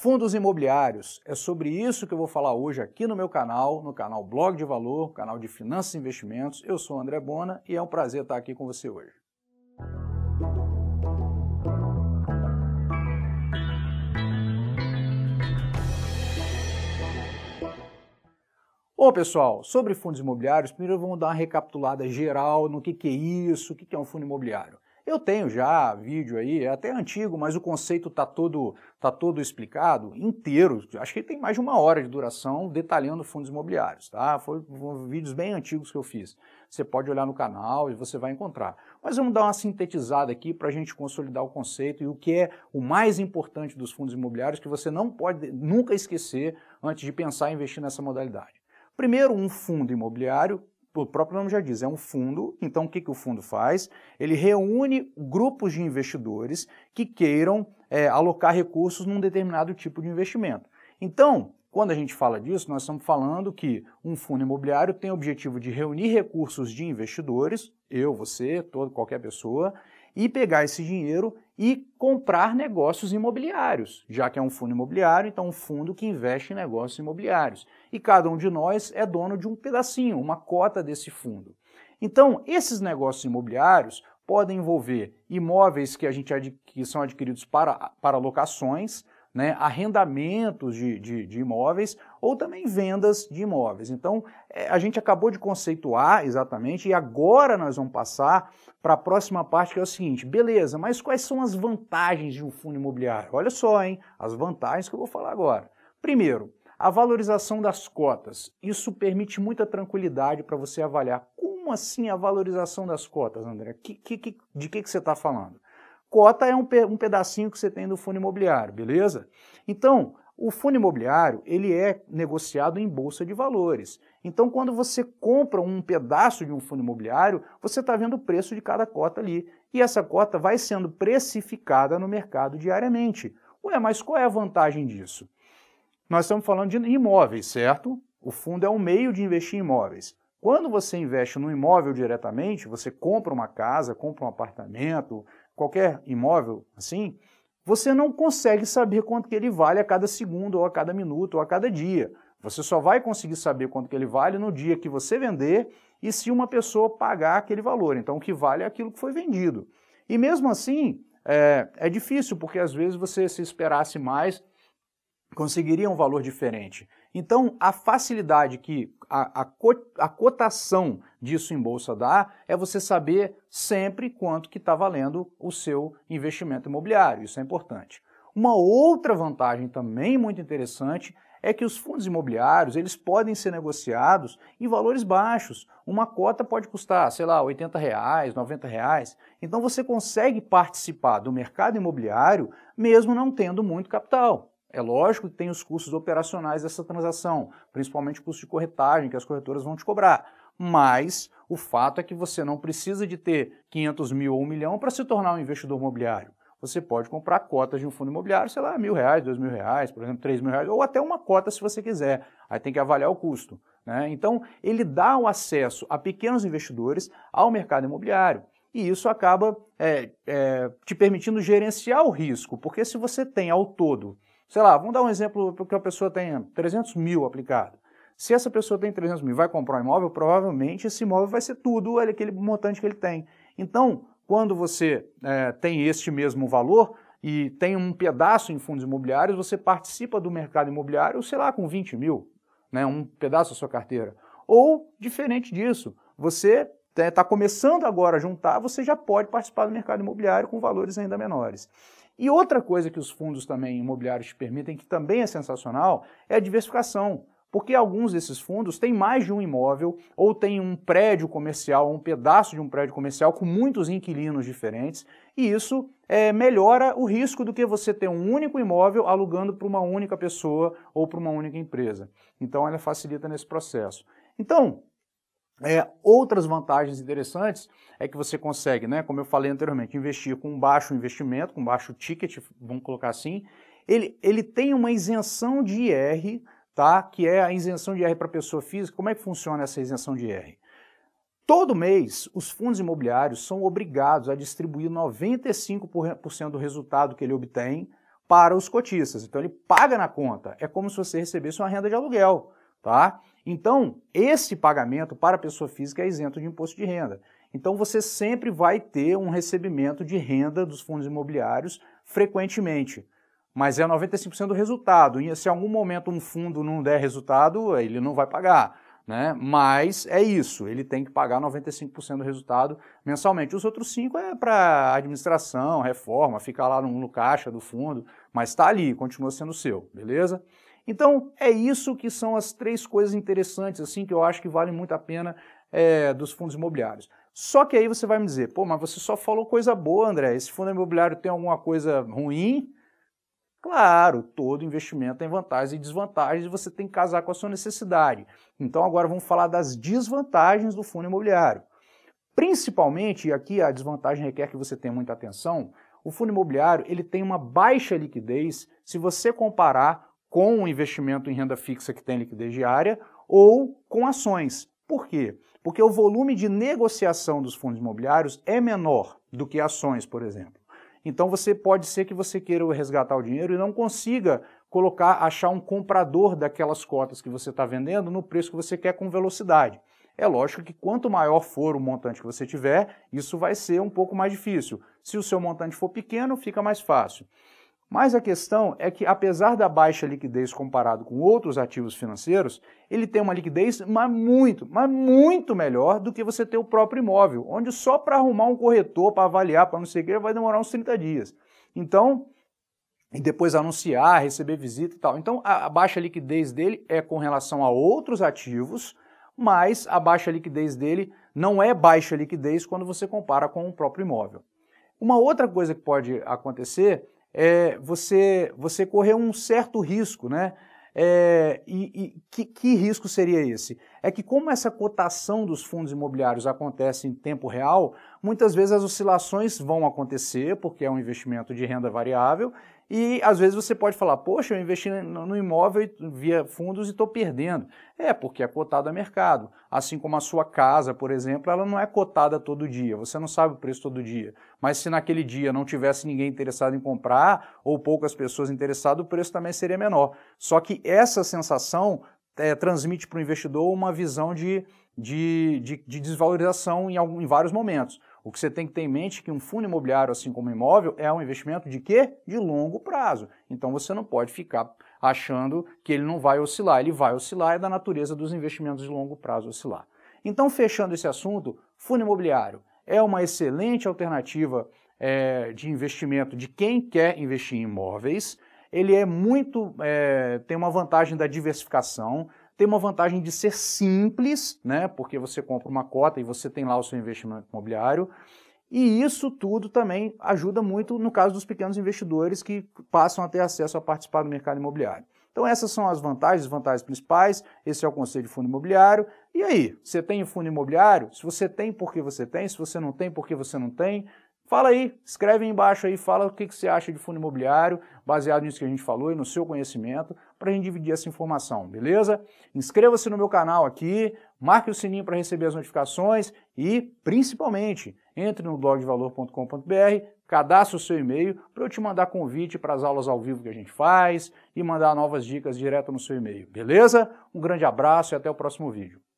fundos imobiliários. É sobre isso que eu vou falar hoje aqui no meu canal, no canal Blog de Valor, canal de Finanças e Investimentos. Eu sou André Bona e é um prazer estar aqui com você hoje. Bom, pessoal, sobre fundos imobiliários, primeiro vamos dar uma recapitulada geral no que, que é isso, o que, que é um fundo imobiliário. Eu tenho já vídeo aí, é até antigo, mas o conceito está todo, tá todo explicado, inteiro. Acho que tem mais de uma hora de duração detalhando fundos imobiliários, tá? Foi, foram vídeos bem antigos que eu fiz. Você pode olhar no canal e você vai encontrar. Mas vamos dar uma sintetizada aqui para a gente consolidar o conceito e o que é o mais importante dos fundos imobiliários que você não pode nunca esquecer antes de pensar em investir nessa modalidade. Primeiro, um fundo imobiliário o próprio nome já diz, é um fundo. Então, o que, que o fundo faz? Ele reúne grupos de investidores que queiram é, alocar recursos num determinado tipo de investimento. Então, quando a gente fala disso, nós estamos falando que um fundo imobiliário tem o objetivo de reunir recursos de investidores, eu, você, todo, qualquer pessoa, e pegar esse dinheiro e comprar negócios imobiliários, já que é um fundo imobiliário, então um fundo que investe em negócios imobiliários. E cada um de nós é dono de um pedacinho, uma cota desse fundo. Então, esses negócios imobiliários podem envolver imóveis que, a gente que são adquiridos para, para locações, né, arrendamentos de, de, de, imóveis ou também vendas de imóveis. Então, eh, a gente acabou de conceituar exatamente e agora nós vamos passar para a próxima parte que é o seguinte: beleza, mas quais são as vantagens de um fundo imobiliário? Olha só, hein, as vantagens que eu vou falar agora. Primeiro, a valorização das cotas. Isso permite muita tranquilidade para você avaliar. Como assim a valorização das cotas, André? Que, que, que, de que, que você está falando? Cota é um, pe um pedacinho que você tem do fundo imobiliário, beleza? Então, o fundo imobiliário, ele é negociado em bolsa de valores. Então, quando você compra um pedaço de um fundo imobiliário, você está vendo o preço de cada cota ali. E essa cota vai sendo precificada no mercado diariamente. Ué, mas qual é a vantagem disso? Nós estamos falando de imóveis, certo? O fundo é um meio de investir em imóveis. Quando você investe no imóvel diretamente, você compra uma casa, compra um apartamento, qualquer imóvel assim, você não consegue saber quanto que ele vale a cada segundo, ou a cada minuto, ou a cada dia. Você só vai conseguir saber quanto que ele vale no dia que você vender e se uma pessoa pagar aquele valor. Então, o que vale é aquilo que foi vendido. E mesmo assim, é, é difícil, porque às vezes você se esperasse mais, conseguiria um valor diferente. Então, a facilidade que a, a, co, a cotação disso em bolsa dá é você saber sempre quanto que está valendo o seu investimento imobiliário. Isso é importante. Uma outra vantagem também muito interessante é que os fundos imobiliários eles podem ser negociados em valores baixos. Uma cota pode custar, sei lá, 80 reais, 90 reais. Então você consegue participar do mercado imobiliário mesmo não tendo muito capital. É lógico que tem os custos operacionais dessa transação, principalmente o custo de corretagem que as corretoras vão te cobrar. Mas o fato é que você não precisa de ter 500 mil ou 1 milhão para se tornar um investidor imobiliário. Você pode comprar cotas de um fundo imobiliário, sei lá, mil reais, dois mil reais, por exemplo, três mil reais, ou até uma cota se você quiser. Aí tem que avaliar o custo. Né? Então, ele dá o acesso a pequenos investidores ao mercado imobiliário e isso acaba é, é, te permitindo gerenciar o risco, porque se você tem ao todo Sei lá, vamos dar um exemplo que a pessoa tenha 300 mil aplicado. Se essa pessoa tem 300 mil e vai comprar um imóvel, provavelmente esse imóvel vai ser tudo aquele montante que ele tem. Então, quando você é, tem este mesmo valor e tem um pedaço em fundos imobiliários, você participa do mercado imobiliário, sei lá, com 20 mil, né, um pedaço da sua carteira. Ou, diferente disso, você está é, começando agora a juntar, você já pode participar do mercado imobiliário com valores ainda menores. E outra coisa que os fundos também imobiliários permitem, que também é sensacional, é a diversificação. Porque alguns desses fundos têm mais de um imóvel, ou têm um prédio comercial, um pedaço de um prédio comercial com muitos inquilinos diferentes, e isso é, melhora o risco do que você ter um único imóvel alugando para uma única pessoa ou para uma única empresa. Então ela facilita nesse processo. Então, é, outras vantagens interessantes é que você consegue, né, como eu falei anteriormente, investir com baixo investimento, com baixo ticket, vamos colocar assim. Ele, ele tem uma isenção de IR, tá? Que é a isenção de IR para pessoa física. Como é que funciona essa isenção de IR? Todo mês, os fundos imobiliários são obrigados a distribuir 95% do resultado que ele obtém para os cotistas. Então ele paga na conta. É como se você recebesse uma renda de aluguel, tá? Então, esse pagamento para a pessoa física é isento de imposto de renda. Então, você sempre vai ter um recebimento de renda dos fundos imobiliários frequentemente, mas é 95% do resultado. E se em algum momento um fundo não der resultado, ele não vai pagar. Né? Mas é isso, ele tem que pagar 95% do resultado mensalmente. Os outros 5 é para administração, reforma, fica lá no, no caixa do fundo, mas está ali, continua sendo seu, beleza? Então, é isso que são as três coisas interessantes, assim, que eu acho que vale muito a pena é, dos fundos imobiliários. Só que aí você vai me dizer, pô, mas você só falou coisa boa, André. Esse fundo imobiliário tem alguma coisa ruim? Claro, todo investimento tem vantagens e desvantagens e você tem que casar com a sua necessidade. Então agora vamos falar das desvantagens do fundo imobiliário. Principalmente, e aqui a desvantagem requer que você tenha muita atenção, o fundo imobiliário ele tem uma baixa liquidez se você comparar com o investimento em renda fixa que tem liquidez diária ou com ações. Por quê? Porque o volume de negociação dos fundos imobiliários é menor do que ações, por exemplo. Então você pode ser que você queira resgatar o dinheiro e não consiga colocar, achar um comprador daquelas cotas que você está vendendo no preço que você quer com velocidade. É lógico que quanto maior for o montante que você tiver, isso vai ser um pouco mais difícil. Se o seu montante for pequeno, fica mais fácil. Mas a questão é que, apesar da baixa liquidez comparado com outros ativos financeiros, ele tem uma liquidez mas muito, mas muito melhor do que você ter o próprio imóvel, onde só para arrumar um corretor, para avaliar, para não sei o que, vai demorar uns 30 dias. Então, e depois anunciar, receber visita e tal. Então, a baixa liquidez dele é com relação a outros ativos, mas a baixa liquidez dele não é baixa liquidez quando você compara com o próprio imóvel. Uma outra coisa que pode acontecer é, você, você correr um certo risco, né? É, e, e que, que risco seria esse? é que como essa cotação dos fundos imobiliários acontece em tempo real, muitas vezes as oscilações vão acontecer, porque é um investimento de renda variável, e às vezes você pode falar, poxa, eu investi no imóvel via fundos e estou perdendo. É, porque é cotado a mercado. Assim como a sua casa, por exemplo, ela não é cotada todo dia, você não sabe o preço todo dia. Mas se naquele dia não tivesse ninguém interessado em comprar, ou poucas pessoas interessadas, o preço também seria menor. Só que essa sensação é, transmite para o investidor uma visão de, de, de, de desvalorização em, algum, em vários momentos. O que você tem que ter em mente é que um fundo imobiliário, assim como um imóvel, é um investimento de quê? De longo prazo. Então você não pode ficar achando que ele não vai oscilar. Ele vai oscilar, é da natureza dos investimentos de longo prazo oscilar. Então, fechando esse assunto, fundo imobiliário é uma excelente alternativa é, de investimento de quem quer investir em imóveis ele é muito é, tem uma vantagem da diversificação, tem uma vantagem de ser simples, né? Porque você compra uma cota e você tem lá o seu investimento imobiliário. E isso tudo também ajuda muito no caso dos pequenos investidores que passam a ter acesso a participar do mercado imobiliário. Então essas são as vantagens, as vantagens principais, esse é o conselho de fundo imobiliário. E aí, você tem o fundo imobiliário? Se você tem, por que você tem? Se você não tem, por que você não tem? Fala aí, escreve aí embaixo aí, fala o que, que você acha de fundo imobiliário, baseado nisso que a gente falou e no seu conhecimento, para a gente dividir essa informação, beleza? Inscreva-se no meu canal aqui, marque o sininho para receber as notificações e, principalmente, entre no blogdevalor.com.br, cadastre o seu e-mail para eu te mandar convite para as aulas ao vivo que a gente faz e mandar novas dicas direto no seu e-mail, beleza? Um grande abraço e até o próximo vídeo.